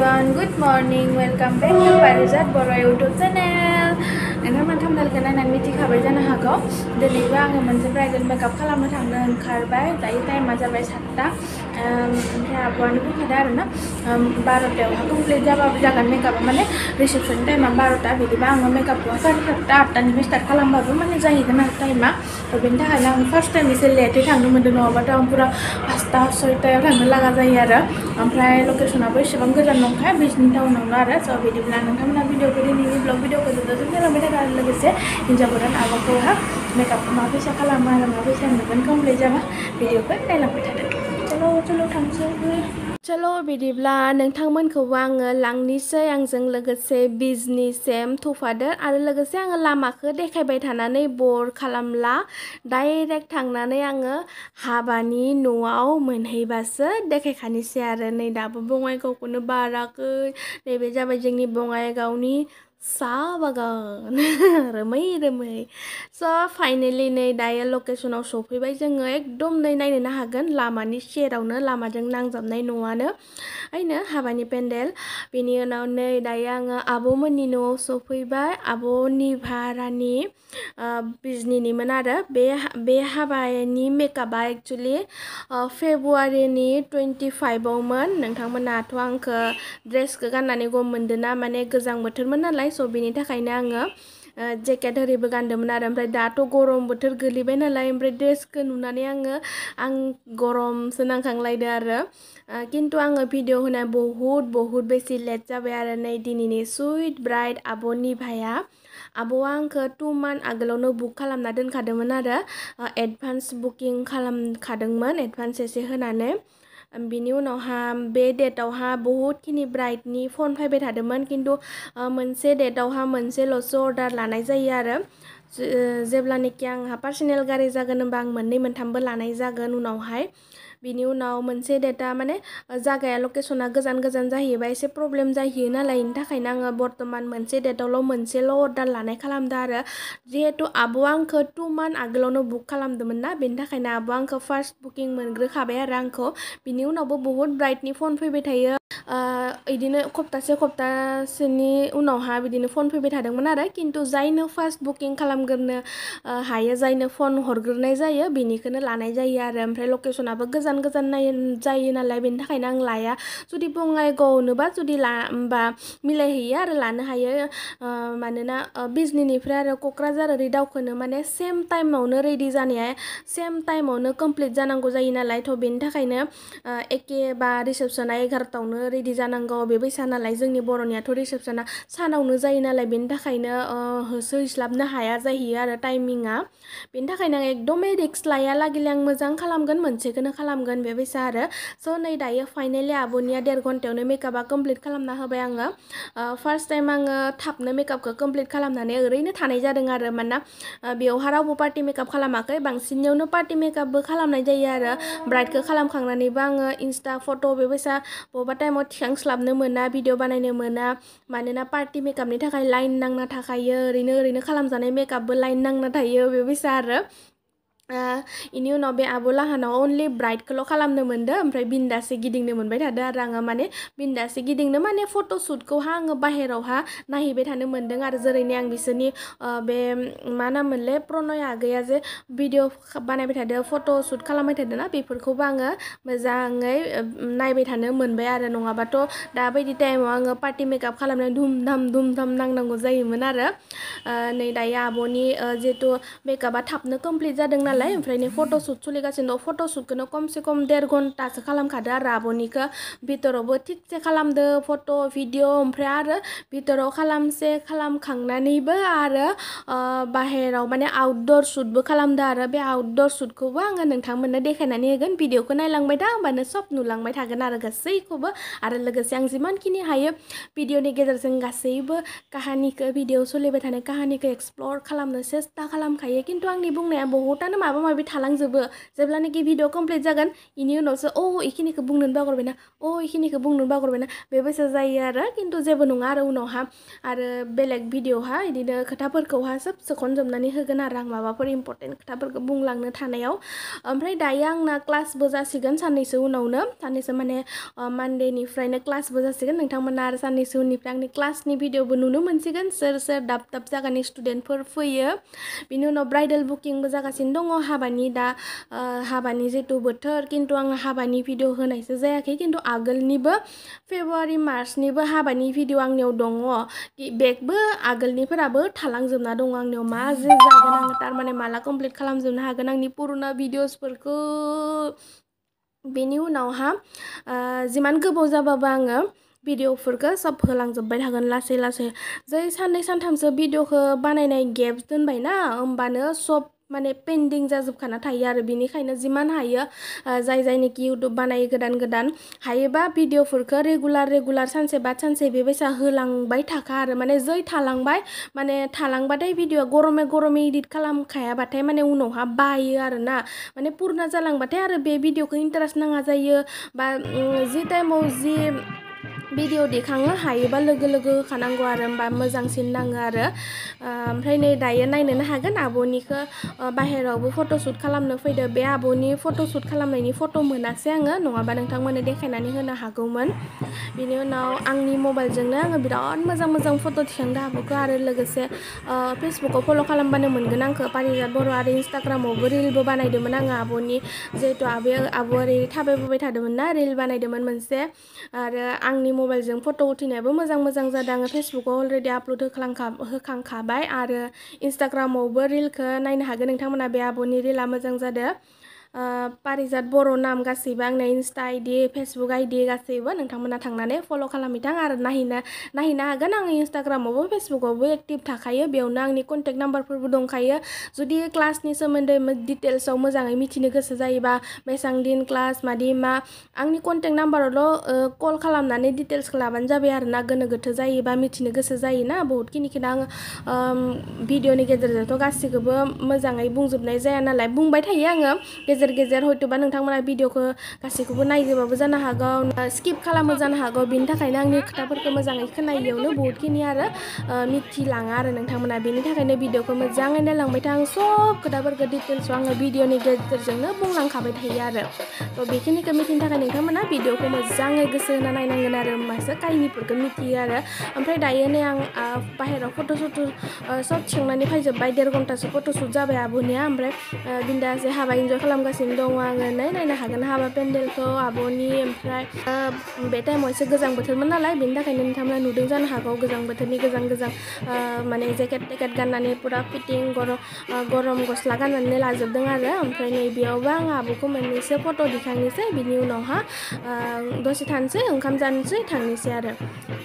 good morning welcome back to parizat boroy youtube channel नोंथां मोनथामदालखौ नायनानै मिथिखाबाय जानो हागौ दिनैबो आङो मोनसे ब्राइडेल मेकआप खालामनो थांनो टाइमा जाबाय सातथा ओमफ्राय आब'आनो बुंखादों आरो ना माने रिसेपसन टाइमा बार'था बिदिबा आङो मेकआपखौ साराय स्टार्ट खालामबाबो माने टाइमा बेनि थाखायनो आं फार्स्ट टाइम एसे लेटै थांनो मोन्दों नङाबाथ' आं पुरा पासथा सयथायाव थांनो लागा जायो आरो ओमफ्राय लकेसनाबो आरो लोगोसे हिन्जाव गोदान आब'खौहा मेकआपखौ माबोरै खालामो आरो माबोरै नुगोन कमप्लिट जाबा भिडिअखौ नायलांबाय थादों चल' चल' थांसै चल' बिदिब्ला नोंथांमोनखौबो आङो लांनोसै आंजों लोगोसे बिजनिसिम थफादो आरो लोगोसे आङो लामाखौ देखायबाय थानानै बर खालामला डाइरेक्ट थांनानै आङो हाबानि न'आव मोनहैबासो देखायखानोसै आरो नै दाबो बङाइगावखौनो बाराखै नैबे जाबाय जोंनि बङाइगावनि साबागान रोमै रोमै स' फाइनेलि नै दायो लकेसनाव सफैबाय जोङो एकदम नै नायनोनो हागोन लामानि सेरावनो लामाजों नांजाबनाय न'आनो ओइनो हाबानि पेन्डेल बेनि उनाव नै दायो आङो आब'मोननि न'आव सफैबाय आब'नि भारानि बिजनिनिमोन आरो बे बे हाबानि मेकआपा एक्सुलि फेब्रुवारिनि टुवेन्टि फाइभआवमोन नोंथांमोनाथ' आंखौ ड्रेसखौ गाननानै गम मोन्दोना माने गोजां बोथोरमोन नालाय so bini dah kaya nangga jaket dari berganda menara mereka datu gorom betul geli benar lah yang berdes ke nunan ang gorom senang kang lay kintu ang video huna bohut bohut besi leca bayaran nai dini ni sweet bright aboni bhaya abo ang ke tuman agalono buka kalam naden kadang menara advance booking kalam kadang men advance sesi huna बिनि उनावहा बे डेटआवहा बहुदखिनि ब्राइडनि फन फैबाय थादोंमोन खिन्थु मोनसे डेटआवहा मोनसेल'सो अर्डार लानाय जायो आरो जेब्लानाखि आंहा पार्सनेल गारि जागोन होमबा आं मोननै मोनथामबो लानाय जागोन उनावहाय बिनि उनाव मोनसे डेटा माने जागाया लकेसना गोजान गोजान जाहैबा एसे प्रब्लेम जाहैयो नालाय बेनि थाखायनो आङो बर्तमान मोनसे डेटावल' मोनसेल' अर्डार लानाय खालामदों आरो जिहेतु आब'आ आंखो टु मान्थ आगोलावनो बुक खालामदोंमोन ना बेनि थाखायनो आब'आ आंखौ फार्स्ट बुकिं मोनग्रोखाबाय आरो आंखौ बिनि उनावबो बहुत ब्राइटनि फन फैबाय थायो इदिनो खप्तासे खप्तासेनि उनावहा बिदिनो फन फैबाय थादोंमोन आरो खिन्थु जायनो फार्स्ट बुकिं खालामग्रोनो हायो जायनो फन हरग्रोनाय जायो बेनिखौनो लानाय जायो आरो ओमफ्राय लकेसनाबो गोजान गोजान नाय जायो नालाय बेनि थाखायनो आं लाया जुदि बङाइगावनोबा जुदि ला होमबा मिलायहैयो आरो लानो हायो मानोना बिजनिनिफ्राय आरो क'क्राझार ओरै दावखोनो माने सेम टाइमावनो रेडि जानाया सेम टाइमावनो कमप्लिट जानांगौ जायो नालाय थ' बेनि थाखायनो एखे बा रिसेपसना एगार'तावनो रेडि जानांगौ बेबायसा नालाय जोंनि बर'नियाथ' रिसेपसना सानावनो जायो नालाय बेनि थाखायनो होसोस्लाबनो हाया जाहैयो आरो टाइमिङा बेनि थाखायनो आं एकदमै रिक्स लाया लागिले आं मोजां खालामगोन मोनसेखौनो खालामगोन बेबायसा आरो स' नै दायो फाइनेलि आब'निया देर घन्टायावनो मेकआपा कमप्लिट खालामना होबाय आङो फार्स्ट टाइम आङो थाबनो मेकआपखौ कमप्लिट खालामनानै ओरैनो थानाय जादों आरो मानोना बेवहा रावबो पार्टि मेकआप खालामाखै बांसिननियावनो पार्टि मेकआपबो खालामनाय जायो आरो ब्राइडखौ खालामखांनानैबो आङो इन्स्टा फट' बेबायसा बबेबा टाइमाव ดแข็งสลับเนื้อเหมือนนะวิดีโอบานในเนื้อเหมือนนะมาเนื้อนะปาร์ตี้เมคอัพนี้ถ้าใครไลน์นั่งนะถ้าใครเยอะรีเนอร์รีเนอร์ขลังสัในเมคอัพเบอไลน์นั่งนะถ้าเยอะวิวิซาร์ इनि उनाव बे आब' लाहानाव अनलि ब्राइडखौल' खालामनो मोन्दों ओमफ्राय बिन्दासे गिदिंनो मोनबाय थादों आरो आङो माने बिन्दासे गिदिंनो माने फट'शुटखौहा आङो बाहेरावहा नायहैबाय थानो मोन्दों आरो जेरैनो आं बिसोरनि बे मा नाममोनलाय प्रणय आगैया जे भिडिअ बानायबाय थादों फट'शुट खालामबाय थादोंना बेफोरखौबो आङो मोजाङै नायबाय थानो मोनबाय आरो नङाबाथ' दाबायदि टाइमाव आङो पार्टि मेकआप खालामनो धुम धाम धुम धाम नांनांगौ जायोमोन आरो नै दायो आब'नि जिहेतु मेकआपा थाबनो कमप्लिट जादों नालाय lah infrane foto shoot suli kasih no foto shoot kena kom si kom der gon ta sekalam kada rabu nika bitoro bo tik sekalam de foto video infre ara bitoro kalam se kalam kang nani be ara bahera mane outdoor shoot be kalam da ara be outdoor shoot ko bang ngan nang mana de kana ni gan video ko nai lang bai da bana sop nu lang bai ta gan ara gasai ko be ara lega siang ziman kini haye video ni gezer seng gasai be kahani ke video suli be tane kahani ke explore kalam na sesta kalam kaya kin tuang ni bung ne bohutan ma माबा माबि थालांजोबो जेब्लानाखि video complete जागोन बेनि उनावसो अ इखिनिखौ बुंनो बावगारबायना अ इखिनिखौ बुंनो बावगारबायना बेबायसा जायो आरो खिन्थु जेबो नङा आरो उनावहा आरो बेलेग भिडिअहा बिदिनो खोथाफोरखौहा सब सोखनजोबनानै होगोन आरो आं माबाफोर इम्पर्टेन्ट खोथाफोरखौ बुंलांनो थानायाव ओमफ्राय दायो आंना क्लासबो जासिगोन साननैसो उनावनो साननैसो माने मान्डेनिफ्रायनो क्लासबो जासिगोन नोंथांमोना आरो साननैसो उननिफ्राय आंनि क्लासनि भिडिअबो नुनो मोनसिगोन सोर सोर दाब दाब जायगानि स्टुडेन्टफोर फैयो बिनि उनाव ब्राइडेल बुकिंबो जागासिनो दङ आङो हाबानि दा हाबानि जितु बोथोर खिन्थु आङो हाबानि भिडिअ होनायसो जायाखै खिन्थु आगोलनिबो फेब्रुवारि मार्चनिबो हाबानि भिडिअ आंनियाव दङ बेगबो आगोलनिफोराबो थालांजोबना दङ आंनियाव मा जे जागोन आङो थारमाने माला कमप्लिट खालामजोबनो हागोन आंनि पुरुना भिडिअसफोरखौ बेनि उनावहा जिमान गोबाव जाबाबो आङो भिडिअफोरखौ सब होलांजोब्बाय थागोन लासै लासै जै साननै सानथामसो भिडिअखौ बानायनाय गेप्स दोनबायना होमबानो सब माने पेन्डिं जाजोबखाना थायो आरो बेनिखायनो जिमान हायो जाय जायनिखि इउटुब बानायो गोदान गोदान हायोबा भिडिअफोरखौ रेगुलार रेगुलार सानसे बाद सानसे बेबायसा होलांबाय थाखा आरो माने जै थालांबाय माने थालांबाथाय भिडिअआ गरमे गरमे इदिट खालामखायाबाथाय माने उनावहा बायो आरो ना माने पुरना जालांबाथाय आरो बे भिडिअखौ इन्टारेस्ट नाङा जायो बा जि टाइमाव जि video di dikhangnya hari bal lugu lugu karena gua rambar mazang sinang ada, mulai nih daya nih nih harga nabo nih ke bahaya bu foto shoot kalau nih video be abo nih foto shoot kalau nih foto menasnya nggak nunggu barang tangga nih deh karena nih nih harga men, video nih angni nih mobile jengnya nggak biar mazang mazang foto tiang dah bu gua ada lugu sih Facebook aku follow kalau nih mengenang ke panitia baru ada Instagram aku reel bu bana itu menang abo nih jadi tuh abo abo hari tapi bu bisa demen nih reel bana itu menang sih ada ang nih मबाइलजों फट' उथिनायबो मोजां मोजां जादों आङो फेसबुकआव already upload होखांखा होखांखाबाय आरो इन्सटाग्रामावबो रिलखौ नायनो हागोन नोंथांमोना बे आब'नि रिला मोजां जादों parizat boro nam bang na insta id facebook id gasibwa nangthangmana thangnane follow khalamithang ar hina nahina hagan ang instagram obo facebook obo active thakhaye bewna angni contact number purbu dongkhaye jodi class ni somondoi details aw mojangai mitine gosa jaiba mesang din class madima angni contact number lo call khalamnane details khalaban jabe ar na gana gotha jaiba mitine gosa jai na bahut kini kina ang video ni gejer jato gasikobo mojangai bungjubnai jaya na lai bungbai thaiye gezer gezer hoito banang tang mana video ke kasih kubu naik ke babu zana skip kala mo zana haga binta kai kita per ke mo zanga ikan naik yau na buut kini ara miti langar nang video ke mo zanga na lang kita per detail suang video ni gezer jeng bung lang kabe tei ara to bikin ni ke miti ta video ke mo zanga gezer na naik nang daya na yang pahera foto sotu sop cheng na ni pahera jeng bai der gonta sopoto sutza bai abu ni injo kalam जागासिनो दङ आङो नै नायनो हागोन हाबा पेन्देलखौ आब'नि ओमफ्राय बे टाइमाव एसे गोजां बोथोरमोन नालाय बेनि थाखायनो नोंथांमोना नुदों जानो हागौ गोजां बोथोरनि गोजां गोजां माने जेकेट टेकेट गाननानै पुरा फिटिं गरम गरम गस्ला गाननानै लाजोबदों आरो ओमफ्राय नैबेयावबो आं आब'खौ मोननैसो फट' दिखांनोसै बिनि उनावहा दसे थानोसै ओंखाम जानोसै थांनोसै आरो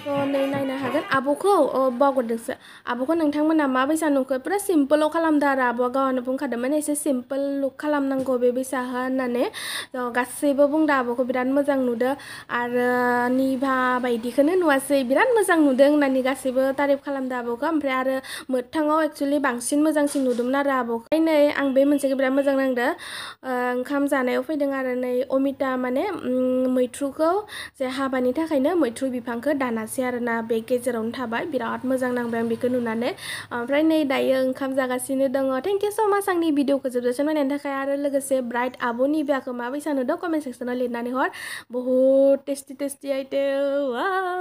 थ' नै नायनो हागोन आब'खौ बावगारदोंसो आब'खौ नोंथांमोना माबायसा नुखो पुरा सिम्पोलाव खालामदों आरो आब'आ गावआनो बुंखादोंमोन एसे सिम्पोल लुक खालामनांगौ बे दैसा होननानै थ' गासैबो बुंदो आब'खौ बिराद मोजां नुदो आरो निभा बायदिखौनो नुवासै बिराद मोजां नुदों होननानै गासैबो तारिफ खालामदो आब'खौ ओमफ्राय आरो मोगथाङाव एक्सुवेलि बांसिन मोजांसिन नुदोंमोन आरो आब'खौ नै आं बे मोनसेखौ बिराद मोजां नांदों ओंखाम जानायाव फैदों आरो नै अमिता माने मैथ्रुखौ जे हाबानि थाखायनो मैथ्रु बिफांखौ दानासै आरोना बे गेजेरावनो थाबाय बिराद मोजां नांबाय आं बेखौ नुनानै ओमफ्राय नै दायो ओंखाम जागासिनो दङ थेंक इउ स' माच आंनि भिडिअखौ जोबजासिम नायनायनि थाखाय आरो लोगोसे ब्राइट आबोनी ब्याको माबिसानो डकुमेन्ट सेक्सनमा लिनानी हर बहुत टेस्टी टेस्टी आइटे वा